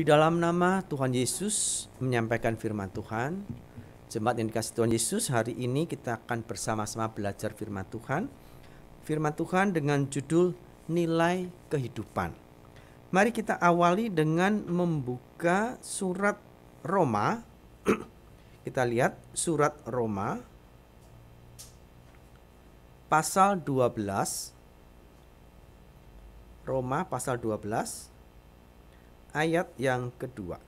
Di dalam nama Tuhan Yesus menyampaikan firman Tuhan. Jemaat yang dikasih Tuhan Yesus, hari ini kita akan bersama-sama belajar firman Tuhan. Firman Tuhan dengan judul Nilai Kehidupan. Mari kita awali dengan membuka surat Roma. kita lihat surat Roma pasal 12. Roma pasal 12 ayat yang kedua.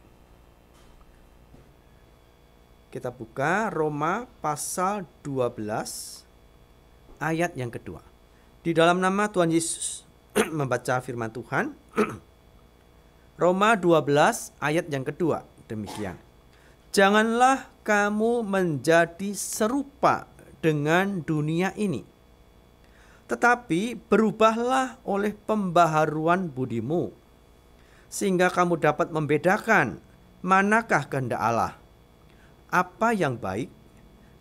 Kita buka Roma pasal 12 ayat yang kedua. Di dalam nama Tuhan Yesus membaca firman Tuhan. Roma 12 ayat yang kedua demikian. Janganlah kamu menjadi serupa dengan dunia ini. Tetapi berubahlah oleh pembaharuan budimu sehingga kamu dapat membedakan manakah kehendak Allah, apa yang baik,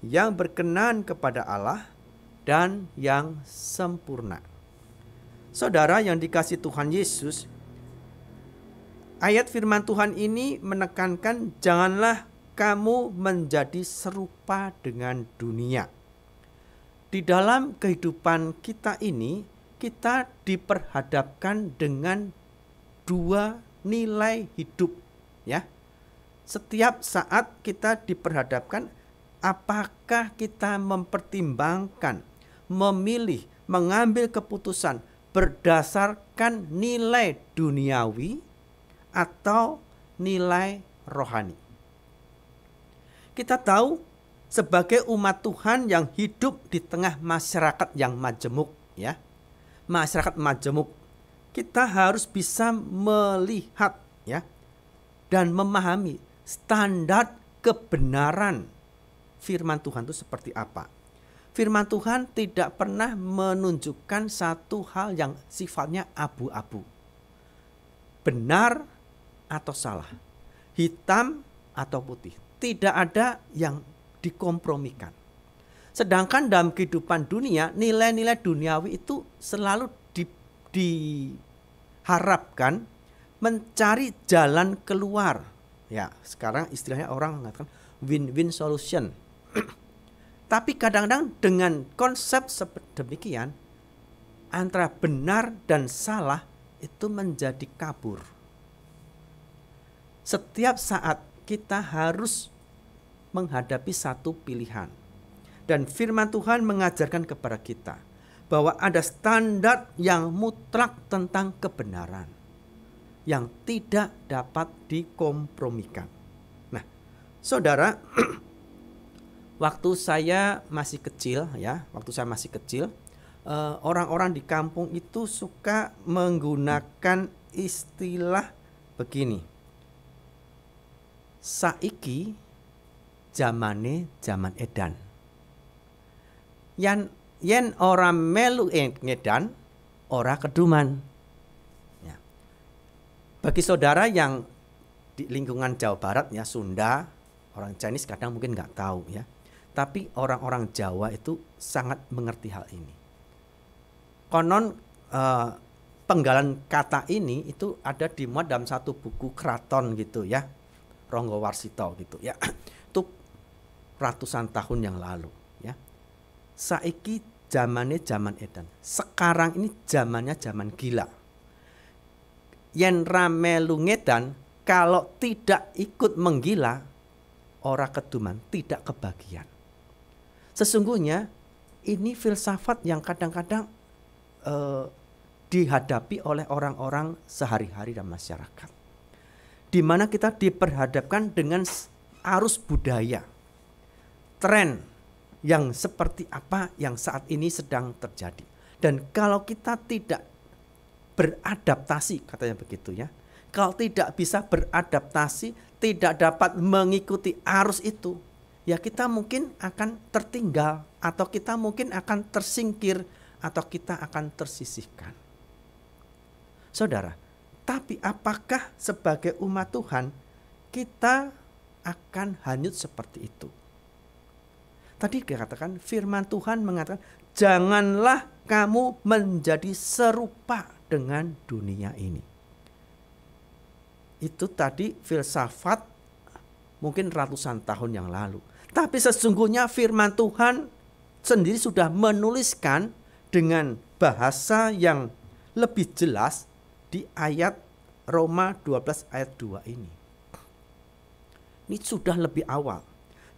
yang berkenan kepada Allah, dan yang sempurna. Saudara yang dikasih Tuhan Yesus, ayat firman Tuhan ini menekankan janganlah kamu menjadi serupa dengan dunia. Di dalam kehidupan kita ini, kita diperhadapkan dengan dua nilai hidup ya. Setiap saat kita diperhadapkan apakah kita mempertimbangkan, memilih, mengambil keputusan berdasarkan nilai duniawi atau nilai rohani. Kita tahu sebagai umat Tuhan yang hidup di tengah masyarakat yang majemuk ya. Masyarakat majemuk kita harus bisa melihat ya dan memahami standar kebenaran firman Tuhan itu seperti apa. Firman Tuhan tidak pernah menunjukkan satu hal yang sifatnya abu-abu. Benar atau salah, hitam atau putih, tidak ada yang dikompromikan. Sedangkan dalam kehidupan dunia, nilai-nilai duniawi itu selalu diharapkan mencari jalan keluar. Ya, sekarang istilahnya orang mengatakan win-win solution. Tapi kadang-kadang dengan konsep demikian antara benar dan salah itu menjadi kabur. Setiap saat kita harus menghadapi satu pilihan. Dan firman Tuhan mengajarkan kepada kita bahwa ada standar yang mutlak tentang kebenaran yang tidak dapat dikompromikan. Nah, saudara, waktu saya masih kecil ya, waktu saya masih kecil, eh, orang-orang di kampung itu suka menggunakan istilah begini. Saiki zamane zaman edan. Yang yen ora melu ing ngedan ora keduman. Ya. Bagi saudara yang di lingkungan Jawa Barat ya Sunda, orang Chinese kadang mungkin nggak tahu ya. Tapi orang-orang Jawa itu sangat mengerti hal ini. Konon eh, penggalan kata ini itu ada di dalam satu buku keraton gitu ya. Ronggo Warsito gitu ya. Itu ratusan tahun yang lalu ya. Saiki zamannya zaman edan. Sekarang ini zamannya zaman gila. Yang ramelu ngedan kalau tidak ikut menggila ora keduman tidak kebagian. Sesungguhnya ini filsafat yang kadang-kadang eh, dihadapi oleh orang-orang sehari-hari dan masyarakat. Di mana kita diperhadapkan dengan arus budaya, tren yang seperti apa yang saat ini sedang terjadi. Dan kalau kita tidak beradaptasi, katanya begitu ya. Kalau tidak bisa beradaptasi, tidak dapat mengikuti arus itu, ya kita mungkin akan tertinggal atau kita mungkin akan tersingkir atau kita akan tersisihkan. Saudara, tapi apakah sebagai umat Tuhan kita akan hanyut seperti itu? Tadi katakan firman Tuhan mengatakan janganlah kamu menjadi serupa dengan dunia ini. Itu tadi filsafat mungkin ratusan tahun yang lalu. Tapi sesungguhnya firman Tuhan sendiri sudah menuliskan dengan bahasa yang lebih jelas di ayat Roma 12 ayat 2 ini. Ini sudah lebih awal.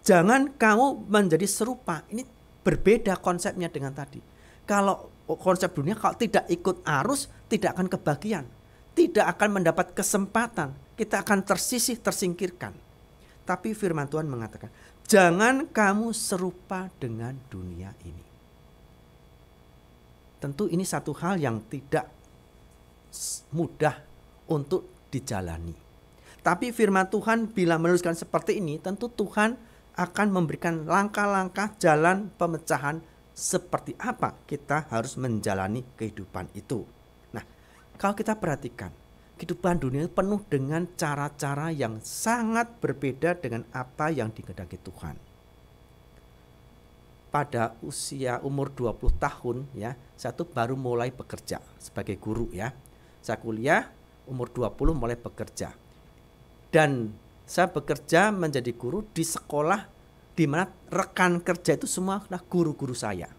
Jangan kamu menjadi serupa. Ini berbeda konsepnya dengan tadi. Kalau konsep dunia kalau tidak ikut arus tidak akan kebagian, tidak akan mendapat kesempatan, kita akan tersisih, tersingkirkan. Tapi firman Tuhan mengatakan, jangan kamu serupa dengan dunia ini. Tentu ini satu hal yang tidak mudah untuk dijalani. Tapi firman Tuhan bila menuliskan seperti ini, tentu Tuhan akan memberikan langkah-langkah jalan pemecahan seperti apa kita harus menjalani kehidupan itu. Nah, kalau kita perhatikan, kehidupan dunia penuh dengan cara-cara yang sangat berbeda dengan apa yang dikehendaki Tuhan. Pada usia umur 20 tahun ya, saya tuh baru mulai bekerja sebagai guru ya. Saya kuliah, umur 20 mulai bekerja. Dan saya bekerja menjadi guru di sekolah di mana rekan kerja itu semua adalah guru-guru saya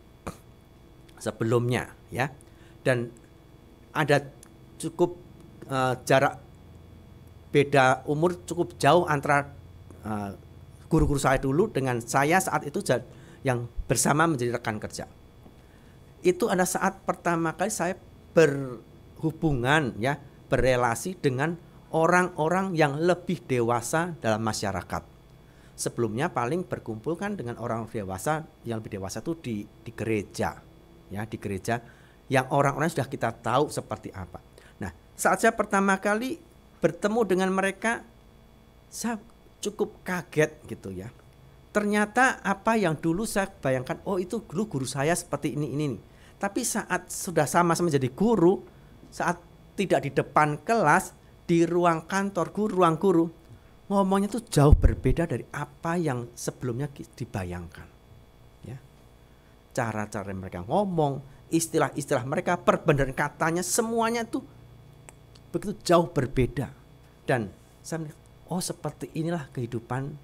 sebelumnya ya dan ada cukup uh, jarak beda umur cukup jauh antara guru eh, guru-guru saya dulu dengan saya saat itu yang bersama menjadi rekan kerja itu ada saat pertama kali saya berhubungan ya berelasi dengan orang-orang yang lebih dewasa dalam masyarakat. Sebelumnya paling berkumpul kan dengan orang dewasa yang lebih dewasa itu di, di gereja, ya di gereja yang orang-orang sudah kita tahu seperti apa. Nah, saat saya pertama kali bertemu dengan mereka, saya cukup kaget gitu ya. Ternyata apa yang dulu saya bayangkan, oh itu dulu guru saya seperti ini ini nih. Tapi saat sudah sama-sama jadi guru, saat tidak di depan kelas, di ruang kantor guru ruang guru, ngomongnya tuh jauh berbeda dari apa yang sebelumnya dibayangkan. Ya. Cara-cara mereka ngomong, istilah-istilah mereka, perbenaran katanya, semuanya tuh begitu jauh berbeda. Dan saya melihat, oh seperti inilah kehidupan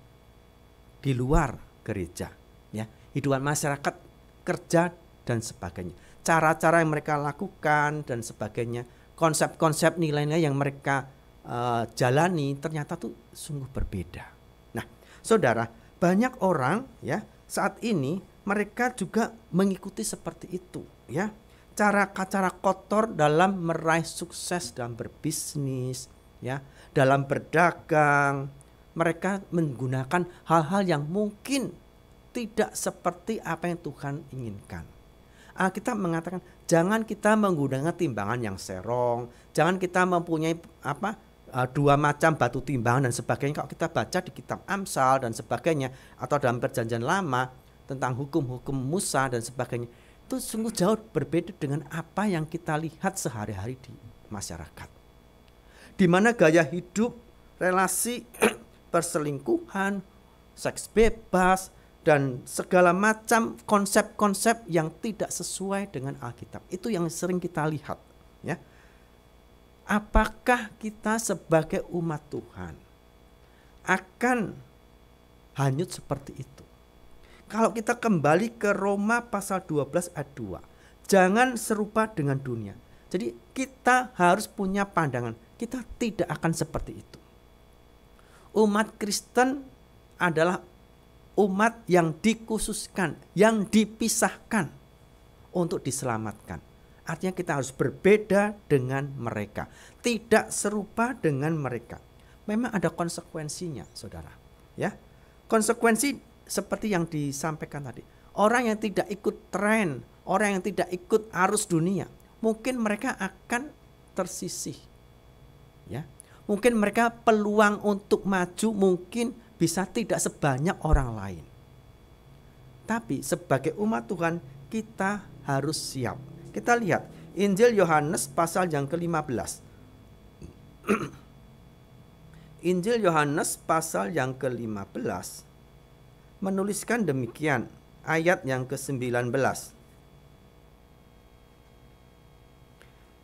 di luar gereja. ya Hidupan masyarakat, kerja, dan sebagainya. Cara-cara yang mereka lakukan dan sebagainya konsep-konsep nilai-nilai yang mereka uh, jalani ternyata tuh sungguh berbeda. Nah, saudara, banyak orang ya saat ini mereka juga mengikuti seperti itu ya cara-cara kotor dalam meraih sukses dalam berbisnis ya dalam berdagang mereka menggunakan hal-hal yang mungkin tidak seperti apa yang Tuhan inginkan ah, kita mengatakan jangan kita menggunakan timbangan yang serong, jangan kita mempunyai apa eh, dua macam batu timbangan dan sebagainya. Kalau kita baca di kitab Amsal dan sebagainya atau dalam perjanjian lama tentang hukum-hukum Musa dan sebagainya, itu sungguh jauh berbeda dengan apa yang kita lihat sehari-hari di masyarakat. Di mana gaya hidup, relasi, perselingkuhan, seks bebas, dan segala macam konsep-konsep yang tidak sesuai dengan Alkitab. Itu yang sering kita lihat, ya. Apakah kita sebagai umat Tuhan akan hanyut seperti itu? Kalau kita kembali ke Roma pasal 12 ayat 2, jangan serupa dengan dunia. Jadi kita harus punya pandangan, kita tidak akan seperti itu. Umat Kristen adalah umat yang dikhususkan, yang dipisahkan untuk diselamatkan. Artinya kita harus berbeda dengan mereka, tidak serupa dengan mereka. Memang ada konsekuensinya, Saudara. Ya. Konsekuensi seperti yang disampaikan tadi. Orang yang tidak ikut tren, orang yang tidak ikut arus dunia, mungkin mereka akan tersisih. Ya. Mungkin mereka peluang untuk maju mungkin bisa tidak sebanyak orang lain. Tapi sebagai umat Tuhan kita harus siap. Kita lihat Injil Yohanes pasal yang ke-15. Injil Yohanes pasal yang ke-15 menuliskan demikian ayat yang ke-19.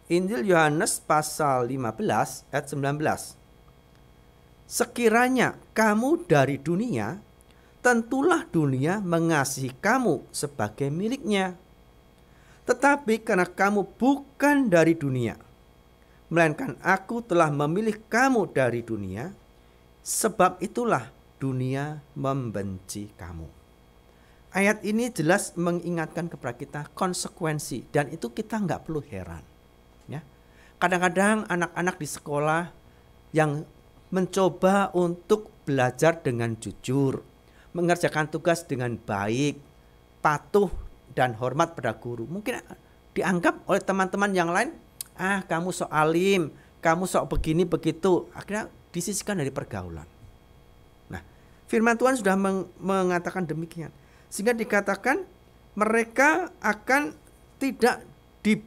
Injil Yohanes pasal 15 ayat 19. Sekiranya kamu dari dunia, tentulah dunia mengasihi kamu sebagai miliknya. Tetapi karena kamu bukan dari dunia, melainkan aku telah memilih kamu dari dunia, sebab itulah dunia membenci kamu. Ayat ini jelas mengingatkan kepada kita konsekuensi dan itu kita nggak perlu heran. kadang ya. Kadang-kadang anak-anak di sekolah yang mencoba untuk belajar dengan jujur, mengerjakan tugas dengan baik, patuh dan hormat pada guru. Mungkin dianggap oleh teman-teman yang lain, ah kamu sok alim, kamu sok begini begitu, akhirnya disisihkan dari pergaulan. Nah, firman Tuhan sudah meng mengatakan demikian. Sehingga dikatakan mereka akan tidak di,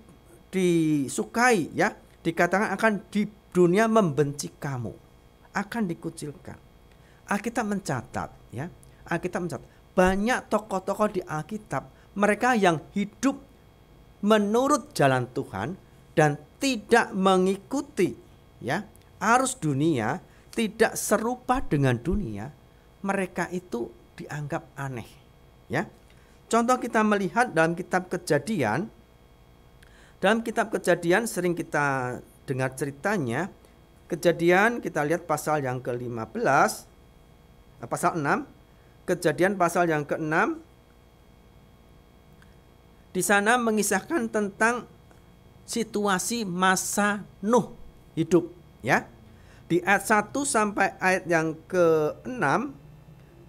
disukai ya, dikatakan akan di dunia membenci kamu akan dikucilkan. Alkitab mencatat ya, Alkitab mencatat banyak tokoh-tokoh di Alkitab mereka yang hidup menurut jalan Tuhan dan tidak mengikuti ya arus dunia, tidak serupa dengan dunia, mereka itu dianggap aneh ya. Contoh kita melihat dalam kitab Kejadian dalam kitab Kejadian sering kita dengar ceritanya Kejadian kita lihat pasal yang ke-15 eh, pasal 6 Kejadian pasal yang ke-6 di sana mengisahkan tentang situasi masa Nuh hidup ya. Di ayat 1 sampai ayat yang ke-6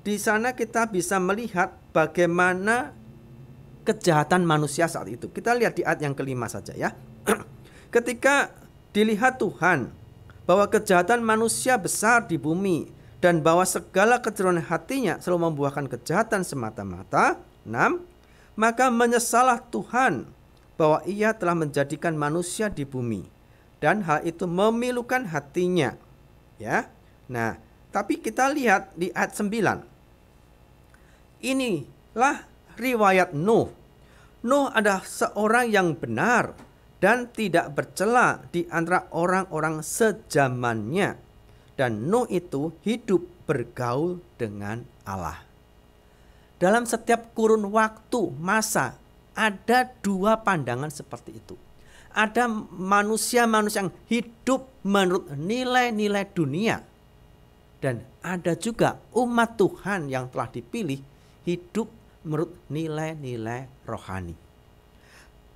di sana kita bisa melihat bagaimana kejahatan manusia saat itu. Kita lihat di ayat yang kelima saja ya. Ketika dilihat Tuhan bahwa kejahatan manusia besar di bumi dan bahwa segala kecerunan hatinya selalu membuahkan kejahatan semata-mata. 6. Maka menyesalah Tuhan bahwa ia telah menjadikan manusia di bumi dan hal itu memilukan hatinya. Ya. Nah, tapi kita lihat di ayat 9. Inilah riwayat Nuh. Nuh adalah seorang yang benar dan tidak bercela di antara orang-orang sejamannya. Dan Nuh itu hidup bergaul dengan Allah. Dalam setiap kurun waktu, masa, ada dua pandangan seperti itu. Ada manusia-manusia yang hidup menurut nilai-nilai dunia. Dan ada juga umat Tuhan yang telah dipilih hidup menurut nilai-nilai rohani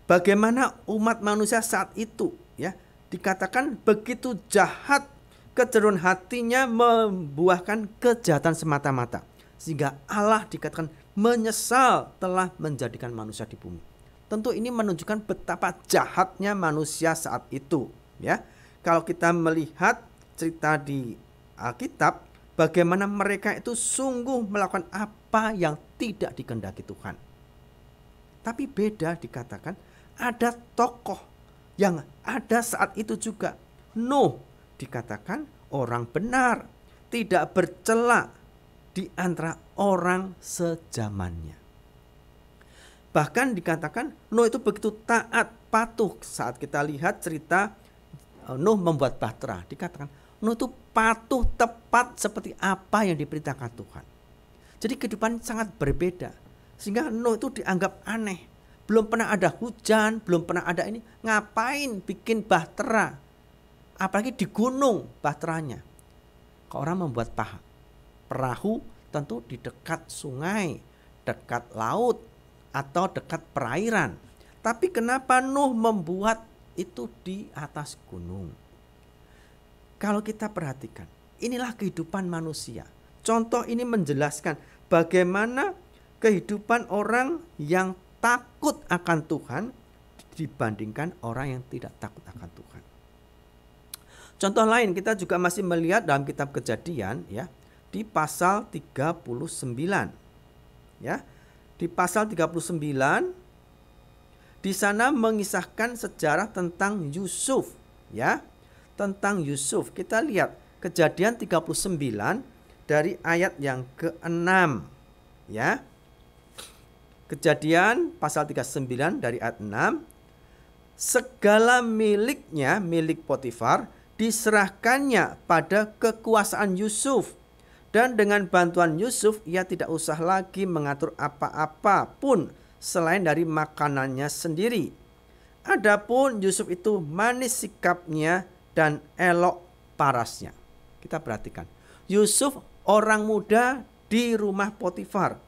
bagaimana umat manusia saat itu ya dikatakan begitu jahat kecerun hatinya membuahkan kejahatan semata-mata sehingga Allah dikatakan menyesal telah menjadikan manusia di bumi. Tentu ini menunjukkan betapa jahatnya manusia saat itu, ya. Kalau kita melihat cerita di Alkitab bagaimana mereka itu sungguh melakukan apa yang tidak dikendaki Tuhan. Tapi beda dikatakan ada tokoh yang ada saat itu juga. Nuh dikatakan orang benar, tidak bercela di antara orang sejamannya. Bahkan dikatakan Nuh itu begitu taat, patuh saat kita lihat cerita e, Nuh membuat bahtera. Dikatakan Nuh itu patuh tepat seperti apa yang diperintahkan Tuhan. Jadi kehidupan sangat berbeda. Sehingga Nuh itu dianggap aneh belum pernah ada hujan, belum pernah ada ini, ngapain bikin bahtera? Apalagi di gunung bahteranya. Kalau orang membuat paha, perahu tentu di dekat sungai, dekat laut, atau dekat perairan. Tapi kenapa Nuh membuat itu di atas gunung? Kalau kita perhatikan, inilah kehidupan manusia. Contoh ini menjelaskan bagaimana kehidupan orang yang takut akan Tuhan dibandingkan orang yang tidak takut akan Tuhan. Contoh lain kita juga masih melihat dalam kitab Kejadian ya di pasal 39. Ya. Di pasal 39 di sana mengisahkan sejarah tentang Yusuf ya. Tentang Yusuf. Kita lihat Kejadian 39 dari ayat yang ke-6 ya. Kejadian pasal 39 dari ayat 6 segala miliknya milik Potifar diserahkannya pada kekuasaan Yusuf dan dengan bantuan Yusuf ia tidak usah lagi mengatur apa-apa pun selain dari makanannya sendiri. Adapun Yusuf itu manis sikapnya dan elok parasnya. Kita perhatikan. Yusuf orang muda di rumah Potifar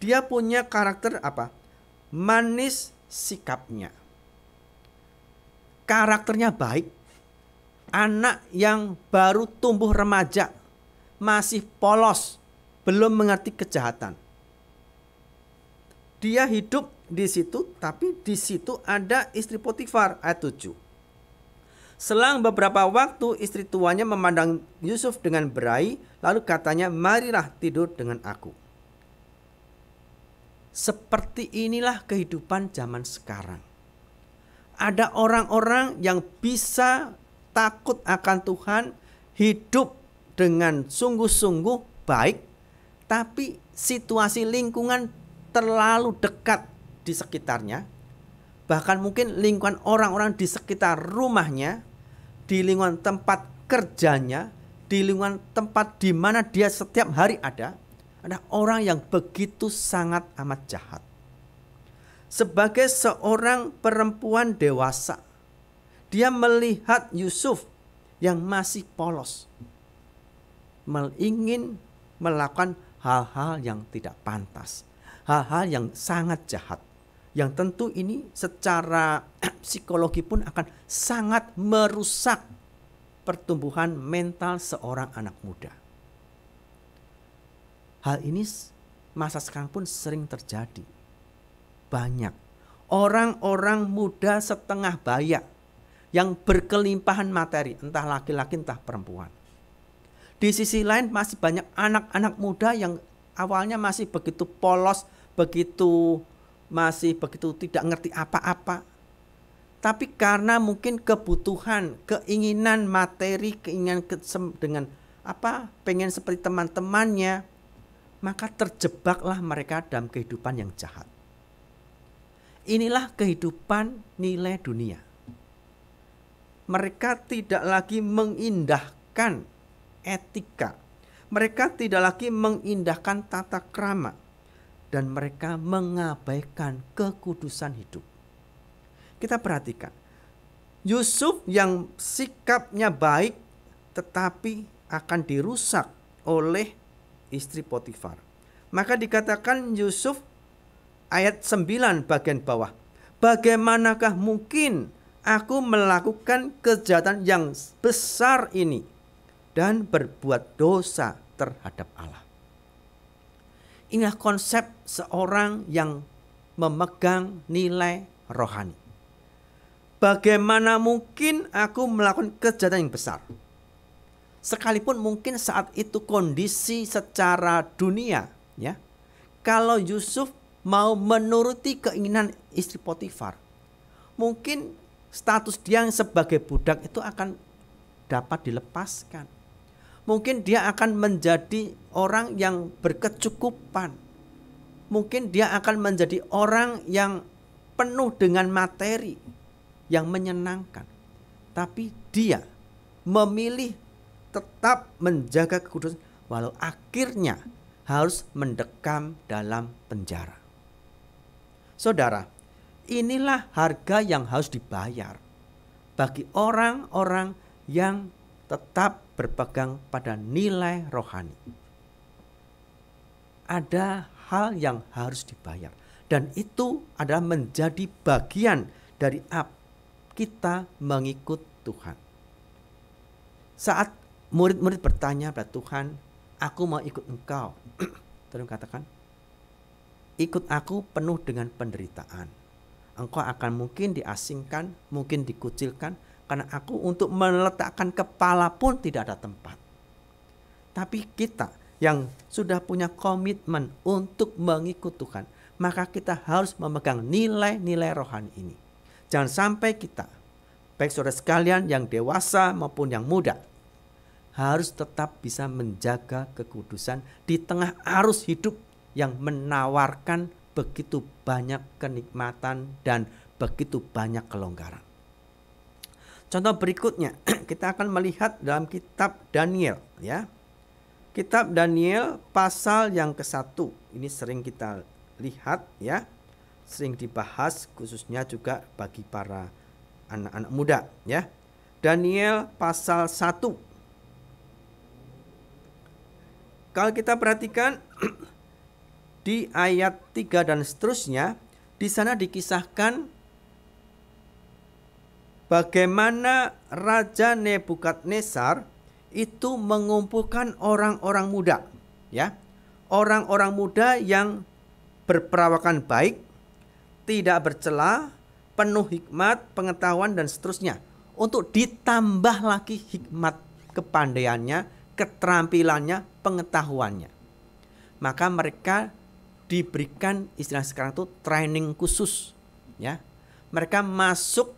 dia punya karakter apa? Manis sikapnya. Karakternya baik. Anak yang baru tumbuh remaja, masih polos, belum mengerti kejahatan. Dia hidup di situ, tapi di situ ada istri Potifar ayat 7. Selang beberapa waktu istri tuanya memandang Yusuf dengan berai, lalu katanya, "Marilah tidur dengan aku." Seperti inilah kehidupan zaman sekarang. Ada orang-orang yang bisa takut akan Tuhan, hidup dengan sungguh-sungguh baik, tapi situasi lingkungan terlalu dekat di sekitarnya, bahkan mungkin lingkungan orang-orang di sekitar rumahnya, di lingkungan tempat kerjanya, di lingkungan tempat di mana dia setiap hari ada, ada orang yang begitu sangat amat jahat. Sebagai seorang perempuan dewasa, dia melihat Yusuf yang masih polos, ingin melakukan hal-hal yang tidak pantas, hal-hal yang sangat jahat. Yang tentu ini secara psikologi pun akan sangat merusak pertumbuhan mental seorang anak muda. Hal ini masa sekarang pun sering terjadi. Banyak orang-orang muda setengah bayak yang berkelimpahan materi, entah laki-laki entah perempuan. Di sisi lain masih banyak anak-anak muda yang awalnya masih begitu polos, begitu masih begitu tidak ngerti apa-apa. Tapi karena mungkin kebutuhan, keinginan materi, keinginan dengan apa pengen seperti teman-temannya, maka terjebaklah mereka dalam kehidupan yang jahat. Inilah kehidupan nilai dunia. Mereka tidak lagi mengindahkan etika. Mereka tidak lagi mengindahkan tata krama dan mereka mengabaikan kekudusan hidup. Kita perhatikan. Yusuf yang sikapnya baik tetapi akan dirusak oleh istri Potifar. Maka dikatakan Yusuf ayat 9 bagian bawah. Bagaimanakah mungkin aku melakukan kejahatan yang besar ini dan berbuat dosa terhadap Allah. Inilah konsep seorang yang memegang nilai rohani. Bagaimana mungkin aku melakukan kejahatan yang besar? sekalipun mungkin saat itu kondisi secara dunia ya kalau Yusuf mau menuruti keinginan istri Potifar mungkin status dia yang sebagai budak itu akan dapat dilepaskan mungkin dia akan menjadi orang yang berkecukupan mungkin dia akan menjadi orang yang penuh dengan materi yang menyenangkan tapi dia memilih tetap menjaga kekudusan walau akhirnya harus mendekam dalam penjara. Saudara, inilah harga yang harus dibayar bagi orang-orang yang tetap berpegang pada nilai rohani. Ada hal yang harus dibayar dan itu adalah menjadi bagian dari kita mengikut Tuhan. Saat Murid-murid bertanya pada Tuhan, aku mau ikut engkau. Tuhan katakan, ikut aku penuh dengan penderitaan. Engkau akan mungkin diasingkan, mungkin dikucilkan, karena aku untuk meletakkan kepala pun tidak ada tempat. Tapi kita yang sudah punya komitmen untuk mengikut Tuhan, maka kita harus memegang nilai-nilai rohani ini. Jangan sampai kita, baik saudara sekalian yang dewasa maupun yang muda, harus tetap bisa menjaga kekudusan di tengah arus hidup yang menawarkan begitu banyak kenikmatan dan begitu banyak kelonggaran. Contoh berikutnya, kita akan melihat dalam kitab Daniel ya. Kitab Daniel pasal yang ke-1. Ini sering kita lihat ya. Sering dibahas khususnya juga bagi para anak-anak muda ya. Daniel pasal 1 Kalau kita perhatikan di ayat 3 dan seterusnya, di sana dikisahkan bagaimana Raja Nebukadnezar itu mengumpulkan orang-orang muda, ya. Orang-orang muda yang berperawakan baik, tidak bercela, penuh hikmat, pengetahuan dan seterusnya untuk ditambah lagi hikmat kepandaiannya keterampilannya, pengetahuannya. Maka mereka diberikan istilah sekarang itu training khusus ya. Mereka masuk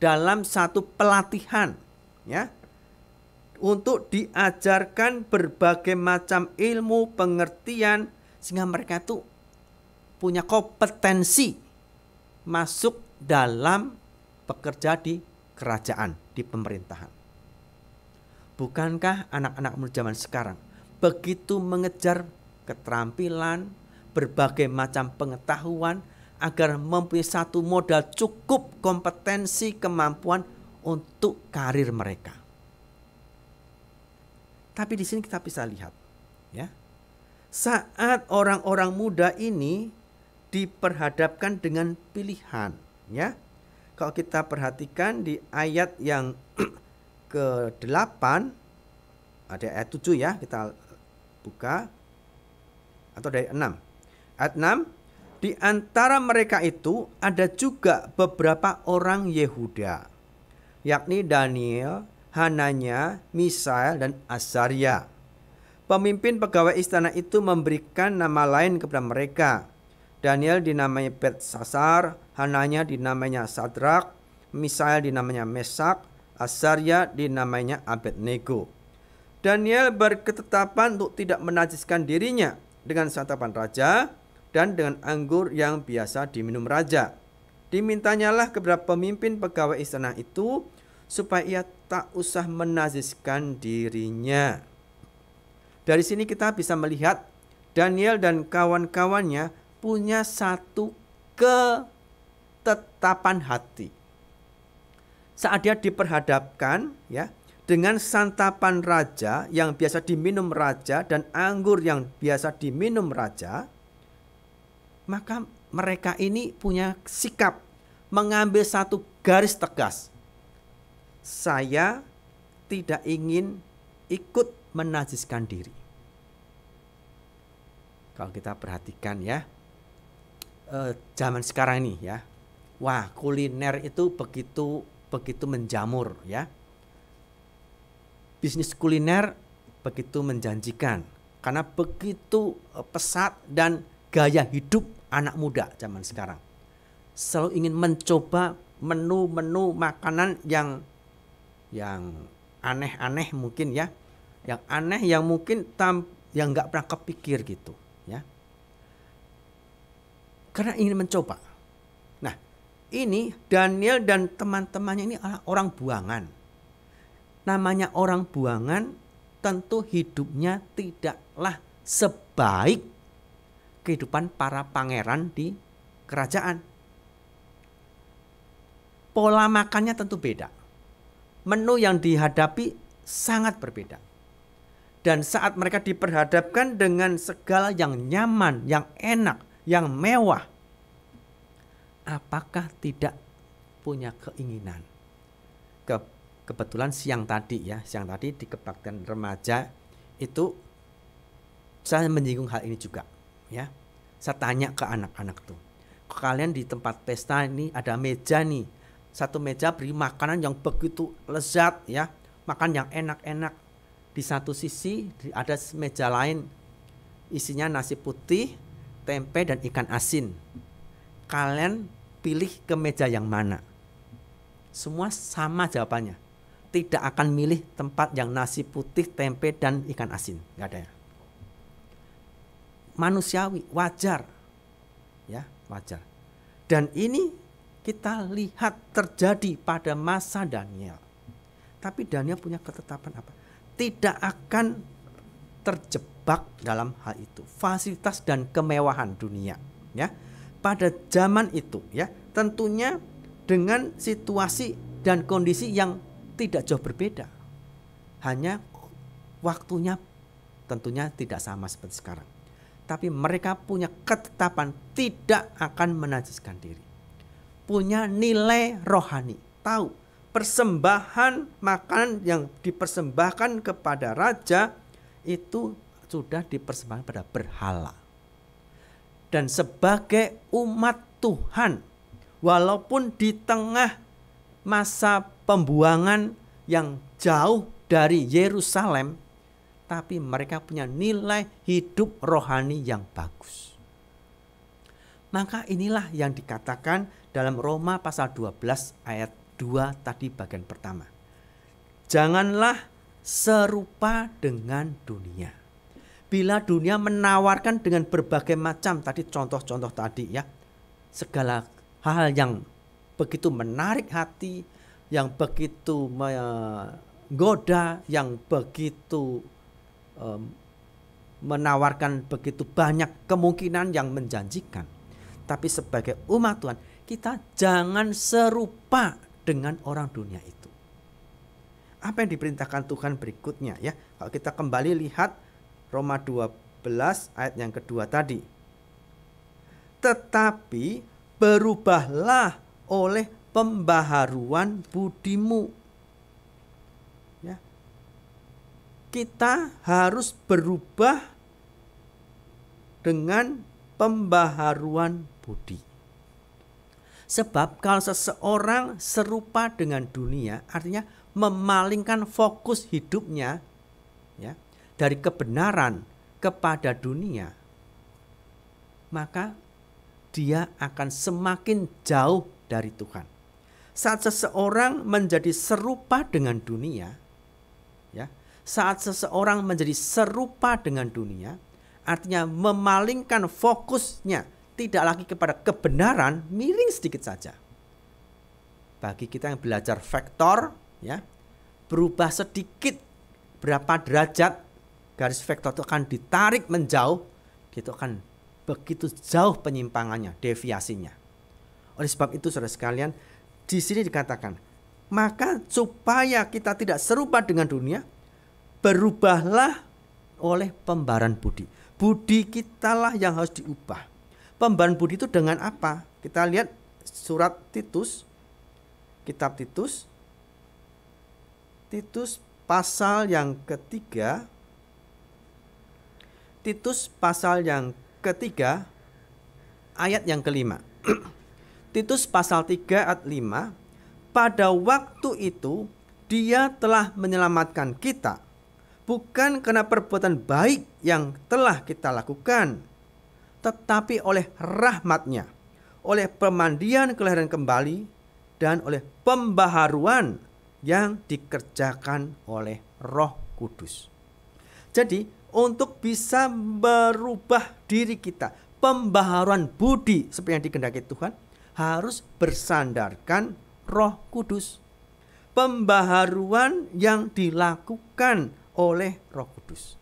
dalam satu pelatihan ya untuk diajarkan berbagai macam ilmu pengertian sehingga mereka itu punya kompetensi masuk dalam pekerja di kerajaan di pemerintahan Bukankah anak-anak muda zaman sekarang begitu mengejar keterampilan, berbagai macam pengetahuan agar mempunyai satu modal cukup kompetensi kemampuan untuk karir mereka. Tapi di sini kita bisa lihat ya. Saat orang-orang muda ini diperhadapkan dengan pilihan ya. Kalau kita perhatikan di ayat yang ke-8 ada ayat 7 ya kita buka atau dari 6 ayat 6 di antara mereka itu ada juga beberapa orang Yehuda yakni Daniel, Hananya, Misael dan Azaria Pemimpin pegawai istana itu memberikan nama lain kepada mereka. Daniel dinamai Sasar, Hananya dinamainya Sadrak, Misael dinamainya Mesak, Asarya dinamainya Abednego. Daniel berketetapan untuk tidak menajiskan dirinya dengan santapan raja dan dengan anggur yang biasa diminum raja. Dimintanyalah kepada pemimpin pegawai istana itu supaya ia tak usah menaziskan dirinya. Dari sini kita bisa melihat Daniel dan kawan-kawannya punya satu ketetapan hati saat dia diperhadapkan ya dengan santapan raja yang biasa diminum raja dan anggur yang biasa diminum raja, maka mereka ini punya sikap mengambil satu garis tegas. Saya tidak ingin ikut menajiskan diri. Kalau kita perhatikan ya, eh, zaman sekarang ini ya, wah kuliner itu begitu begitu menjamur ya. Bisnis kuliner begitu menjanjikan karena begitu eh, pesat dan gaya hidup anak muda zaman sekarang. Selalu ingin mencoba menu-menu makanan yang yang aneh-aneh mungkin ya. Yang aneh yang mungkin tam, yang nggak pernah kepikir gitu ya. Karena ingin mencoba ini Daniel dan teman-temannya ini adalah orang buangan. Namanya orang buangan tentu hidupnya tidaklah sebaik kehidupan para pangeran di kerajaan. Pola makannya tentu beda. Menu yang dihadapi sangat berbeda. Dan saat mereka diperhadapkan dengan segala yang nyaman, yang enak, yang mewah, apakah tidak punya keinginan? Ke, kebetulan siang tadi ya, siang tadi di kebaktian remaja itu saya menyinggung hal ini juga ya. Saya tanya ke anak-anak tuh, kalian di tempat pesta ini ada meja nih, satu meja beri makanan yang begitu lezat ya, makan yang enak-enak. Di satu sisi ada meja lain isinya nasi putih, tempe dan ikan asin. Kalian pilih ke meja yang mana? Semua sama jawabannya. Tidak akan milih tempat yang nasi putih, tempe, dan ikan asin. Nggak ada ya. Manusiawi, wajar. Ya, wajar. Dan ini kita lihat terjadi pada masa Daniel. Tapi Daniel punya ketetapan apa? Tidak akan terjebak dalam hal itu. Fasilitas dan kemewahan dunia. Ya, pada zaman itu ya tentunya dengan situasi dan kondisi yang tidak jauh berbeda hanya waktunya tentunya tidak sama seperti sekarang tapi mereka punya ketetapan tidak akan menajiskan diri punya nilai rohani tahu persembahan makanan yang dipersembahkan kepada raja itu sudah dipersembahkan pada berhala dan sebagai umat Tuhan walaupun di tengah masa pembuangan yang jauh dari Yerusalem tapi mereka punya nilai hidup rohani yang bagus. Maka inilah yang dikatakan dalam Roma pasal 12 ayat 2 tadi bagian pertama. Janganlah serupa dengan dunia bila dunia menawarkan dengan berbagai macam tadi contoh-contoh tadi ya segala hal yang begitu menarik hati yang begitu menggoda yang begitu um, menawarkan begitu banyak kemungkinan yang menjanjikan tapi sebagai umat Tuhan kita jangan serupa dengan orang dunia itu apa yang diperintahkan Tuhan berikutnya ya kalau kita kembali lihat Roma 12 ayat yang kedua tadi. Tetapi berubahlah oleh pembaharuan budimu. Ya. Kita harus berubah dengan pembaharuan budi. Sebab kalau seseorang serupa dengan dunia, artinya memalingkan fokus hidupnya dari kebenaran kepada dunia, maka dia akan semakin jauh dari Tuhan. Saat seseorang menjadi serupa dengan dunia, ya, saat seseorang menjadi serupa dengan dunia, artinya memalingkan fokusnya tidak lagi kepada kebenaran, miring sedikit saja. Bagi kita yang belajar vektor, ya, berubah sedikit berapa derajat garis vektor itu akan ditarik menjauh gitu kan begitu jauh penyimpangannya deviasinya oleh sebab itu saudara sekalian di sini dikatakan maka supaya kita tidak serupa dengan dunia berubahlah oleh pembaran budi budi kitalah yang harus diubah pembaran budi itu dengan apa kita lihat surat Titus kitab Titus Titus pasal yang ketiga Titus pasal yang ketiga ayat yang kelima. Titus pasal 3 ayat 5 Pada waktu itu dia telah menyelamatkan kita bukan karena perbuatan baik yang telah kita lakukan tetapi oleh rahmatnya oleh pemandian kelahiran kembali dan oleh pembaharuan yang dikerjakan oleh roh kudus. Jadi untuk bisa berubah diri kita, pembaharuan budi seperti yang dikendaki Tuhan harus bersandarkan Roh Kudus. Pembaharuan yang dilakukan oleh Roh Kudus.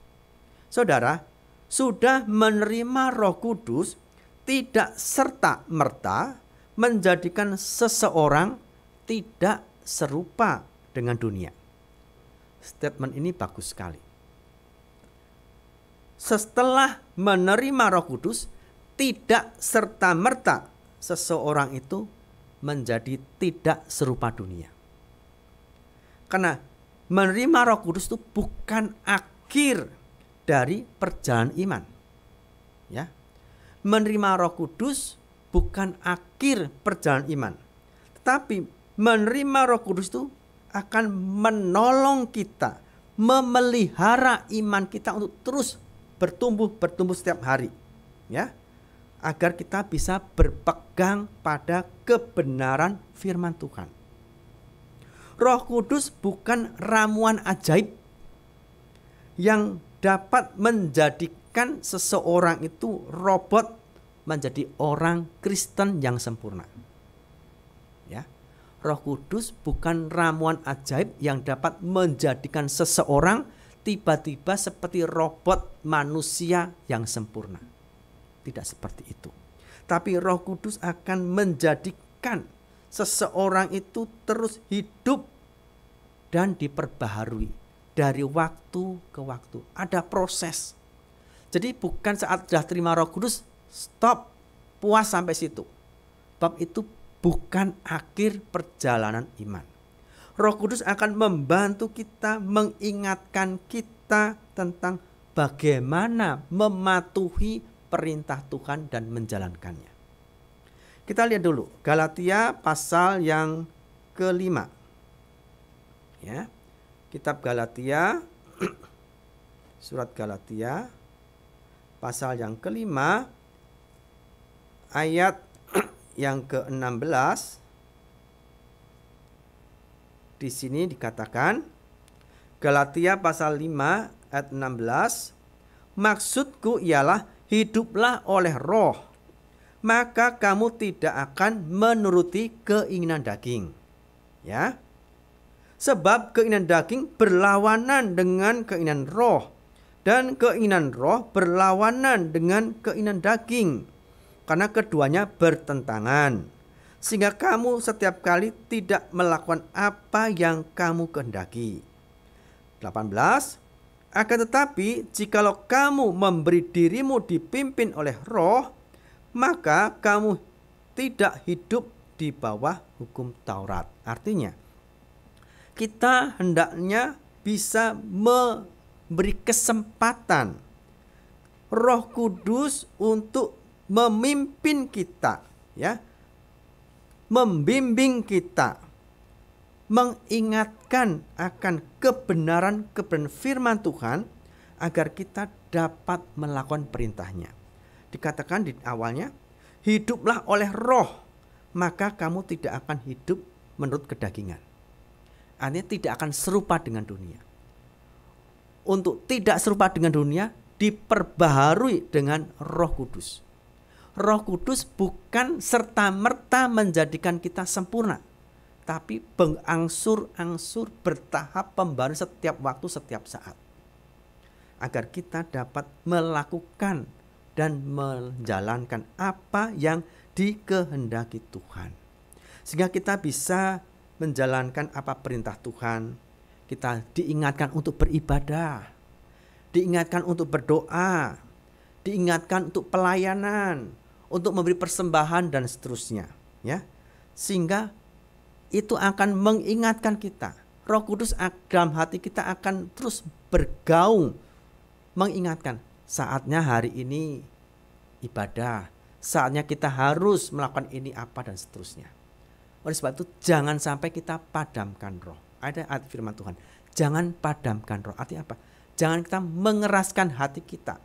Saudara, sudah menerima Roh Kudus tidak serta-merta menjadikan seseorang tidak serupa dengan dunia. Statement ini bagus sekali setelah menerima Roh Kudus tidak serta-merta seseorang itu menjadi tidak serupa dunia. Karena menerima Roh Kudus itu bukan akhir dari perjalanan iman. Ya. Menerima Roh Kudus bukan akhir perjalanan iman. Tetapi menerima Roh Kudus itu akan menolong kita memelihara iman kita untuk terus bertumbuh bertumbuh setiap hari ya agar kita bisa berpegang pada kebenaran firman Tuhan. Roh Kudus bukan ramuan ajaib yang dapat menjadikan seseorang itu robot menjadi orang Kristen yang sempurna. Ya. Roh Kudus bukan ramuan ajaib yang dapat menjadikan seseorang tiba-tiba seperti robot manusia yang sempurna. Tidak seperti itu. Tapi Roh Kudus akan menjadikan seseorang itu terus hidup dan diperbaharui dari waktu ke waktu. Ada proses. Jadi bukan saat sudah terima Roh Kudus stop puas sampai situ. Bab itu bukan akhir perjalanan iman. Roh Kudus akan membantu kita mengingatkan kita tentang bagaimana mematuhi perintah Tuhan dan menjalankannya. Kita lihat dulu Galatia pasal yang kelima. Ya. Kitab Galatia surat Galatia pasal yang kelima ayat yang ke-16 di sini dikatakan Galatia pasal 5 ayat 16 maksudku ialah hiduplah oleh roh maka kamu tidak akan menuruti keinginan daging ya sebab keinginan daging berlawanan dengan keinginan roh dan keinginan roh berlawanan dengan keinginan daging karena keduanya bertentangan sehingga kamu setiap kali tidak melakukan apa yang kamu kehendaki. 18. Akan tetapi, jikalau kamu memberi dirimu dipimpin oleh roh, maka kamu tidak hidup di bawah hukum Taurat. Artinya, kita hendaknya bisa memberi kesempatan Roh Kudus untuk memimpin kita, ya membimbing kita mengingatkan akan kebenaran kebenaran firman Tuhan agar kita dapat melakukan perintahnya. Dikatakan di awalnya, hiduplah oleh roh, maka kamu tidak akan hidup menurut kedagingan. Artinya tidak akan serupa dengan dunia. Untuk tidak serupa dengan dunia, diperbaharui dengan roh kudus. Roh Kudus bukan serta-merta menjadikan kita sempurna, tapi berangsur-angsur bertahap pembaruan setiap waktu, setiap saat. Agar kita dapat melakukan dan menjalankan apa yang dikehendaki Tuhan. Sehingga kita bisa menjalankan apa perintah Tuhan. Kita diingatkan untuk beribadah, diingatkan untuk berdoa, diingatkan untuk pelayanan, untuk memberi persembahan dan seterusnya, ya. Sehingga itu akan mengingatkan kita. Roh Kudus dalam hati kita akan terus bergaung mengingatkan saatnya hari ini ibadah, saatnya kita harus melakukan ini apa dan seterusnya. Oleh sebab itu jangan sampai kita padamkan roh. Ada ayat firman Tuhan, jangan padamkan roh. Artinya apa? Jangan kita mengeraskan hati kita,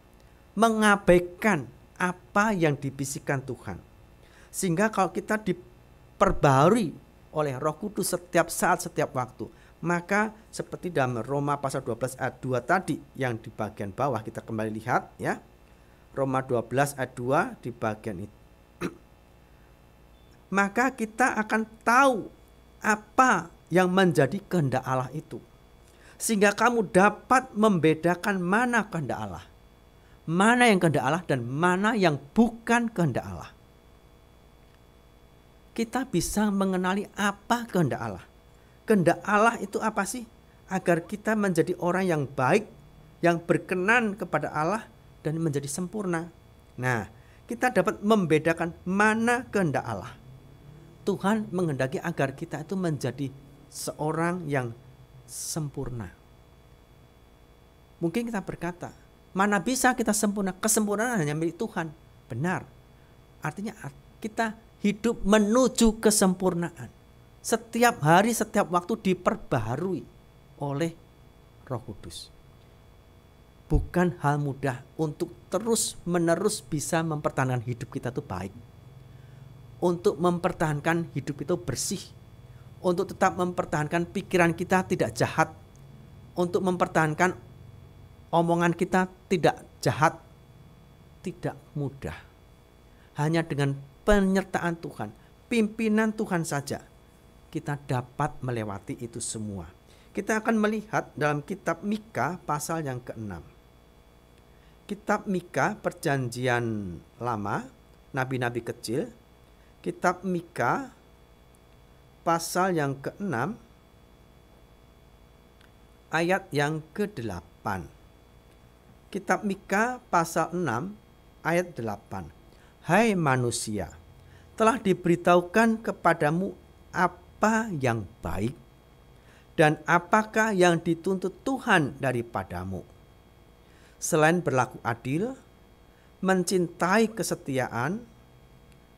mengabaikan apa yang dibisikkan Tuhan. Sehingga kalau kita diperbarui oleh Roh Kudus setiap saat, setiap waktu, maka seperti dalam Roma pasal 12 ayat 2 tadi yang di bagian bawah kita kembali lihat ya. Roma 12 ayat 2 di bagian itu. maka kita akan tahu apa yang menjadi kehendak Allah itu. Sehingga kamu dapat membedakan mana kehendak Allah mana yang kehendak Allah dan mana yang bukan kehendak Allah. Kita bisa mengenali apa kehendak Allah. Kehendak Allah itu apa sih? Agar kita menjadi orang yang baik, yang berkenan kepada Allah dan menjadi sempurna. Nah, kita dapat membedakan mana kehendak Allah. Tuhan menghendaki agar kita itu menjadi seorang yang sempurna. Mungkin kita berkata, Mana bisa kita sempurna? Kesempurnaan hanya milik Tuhan. Benar. Artinya kita hidup menuju kesempurnaan. Setiap hari, setiap waktu diperbaharui oleh Roh Kudus. Bukan hal mudah untuk terus-menerus bisa mempertahankan hidup kita itu baik. Untuk mempertahankan hidup itu bersih. Untuk tetap mempertahankan pikiran kita tidak jahat. Untuk mempertahankan omongan kita tidak jahat, tidak mudah. Hanya dengan penyertaan Tuhan, pimpinan Tuhan saja, kita dapat melewati itu semua. Kita akan melihat dalam kitab Mika pasal yang ke-6. Kitab Mika perjanjian lama, nabi-nabi kecil. Kitab Mika pasal yang ke-6 ayat yang ke-8. Kitab Mika pasal 6 ayat 8. Hai manusia, telah diberitahukan kepadamu apa yang baik dan apakah yang dituntut Tuhan daripadamu. Selain berlaku adil, mencintai kesetiaan,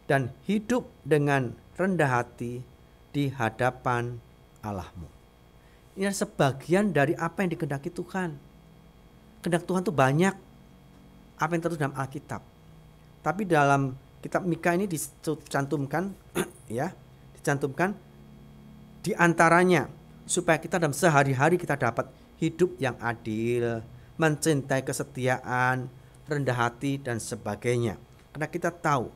dan hidup dengan rendah hati di hadapan Allahmu. Ini sebagian dari apa yang dikehendaki Tuhan kehendak Tuhan tuh banyak apa yang terus dalam Alkitab. Tapi dalam kitab Mika ini dicantumkan ya, dicantumkan di antaranya supaya kita dalam sehari-hari kita dapat hidup yang adil, mencintai kesetiaan, rendah hati dan sebagainya. Karena kita tahu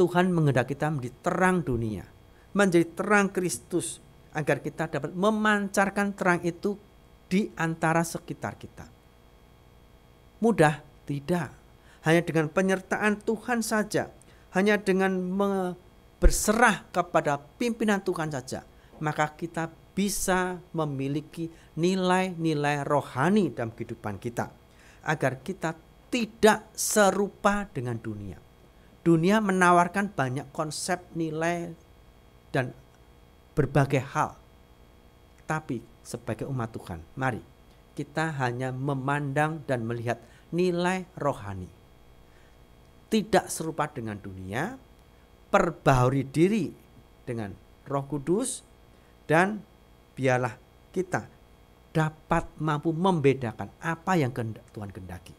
Tuhan menghendaki kita menjadi terang dunia, menjadi terang Kristus agar kita dapat memancarkan terang itu di antara sekitar kita mudah? Tidak. Hanya dengan penyertaan Tuhan saja, hanya dengan berserah kepada pimpinan Tuhan saja, maka kita bisa memiliki nilai-nilai rohani dalam kehidupan kita agar kita tidak serupa dengan dunia. Dunia menawarkan banyak konsep nilai dan berbagai hal. Tapi sebagai umat Tuhan, mari kita hanya memandang dan melihat nilai rohani. Tidak serupa dengan dunia, perbaharui diri dengan Roh Kudus dan biarlah kita dapat mampu membedakan apa yang Tuhan kehendaki.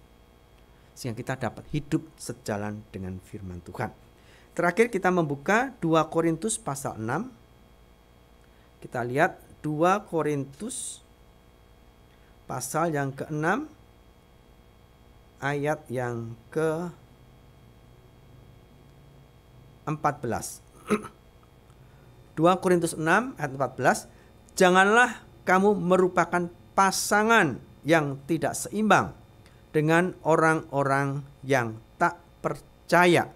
Sehingga kita dapat hidup sejalan dengan firman Tuhan. Terakhir kita membuka 2 Korintus pasal 6. Kita lihat 2 Korintus pasal yang ke-6 ayat yang ke 14. dua Korintus 6 ayat 14, janganlah kamu merupakan pasangan yang tidak seimbang dengan orang-orang yang tak percaya.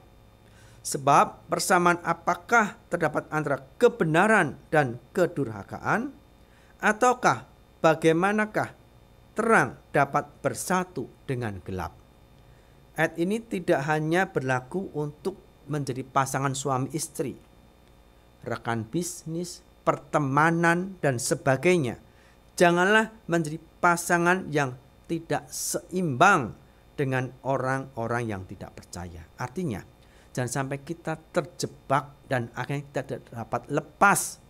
Sebab persamaan apakah terdapat antara kebenaran dan kedurhakaan ataukah bagaimanakah terang dapat bersatu dengan gelap. Ayat ini tidak hanya berlaku untuk menjadi pasangan suami istri, rekan bisnis, pertemanan, dan sebagainya. Janganlah menjadi pasangan yang tidak seimbang dengan orang-orang yang tidak percaya. Artinya, jangan sampai kita terjebak dan akhirnya kita dapat lepas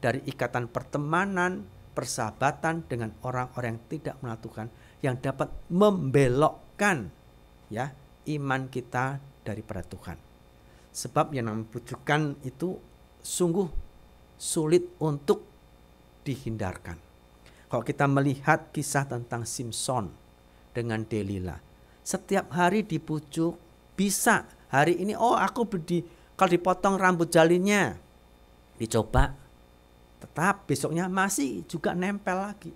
dari ikatan pertemanan, persahabatan dengan orang-orang yang tidak menatukan yang dapat membelokkan ya iman kita daripada Tuhan. Sebab yang namanya bujukan itu sungguh sulit untuk dihindarkan. Kalau kita melihat kisah tentang Simpson dengan Delilah, setiap hari dipujuk bisa hari ini oh aku di kalau dipotong rambut jalinnya dicoba Tetap besoknya masih juga nempel lagi.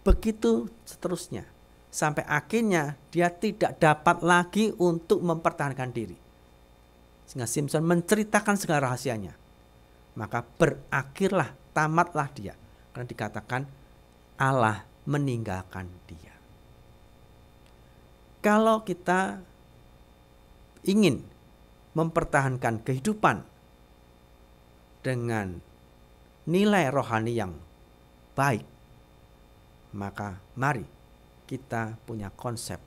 Begitu seterusnya. Sampai akhirnya dia tidak dapat lagi untuk mempertahankan diri. Sehingga Simpson menceritakan segala rahasianya. Maka berakhirlah, tamatlah dia. Karena dikatakan Allah meninggalkan dia. Kalau kita ingin mempertahankan kehidupan dengan nilai rohani yang baik, maka mari kita punya konsep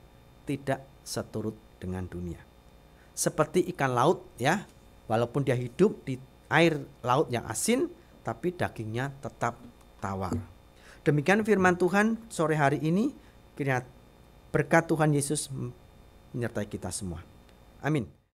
tidak seturut dengan dunia. Seperti ikan laut ya, walaupun dia hidup di air laut yang asin, tapi dagingnya tetap tawar. Demikian firman Tuhan sore hari ini. Berkat Tuhan Yesus menyertai kita semua. Amin.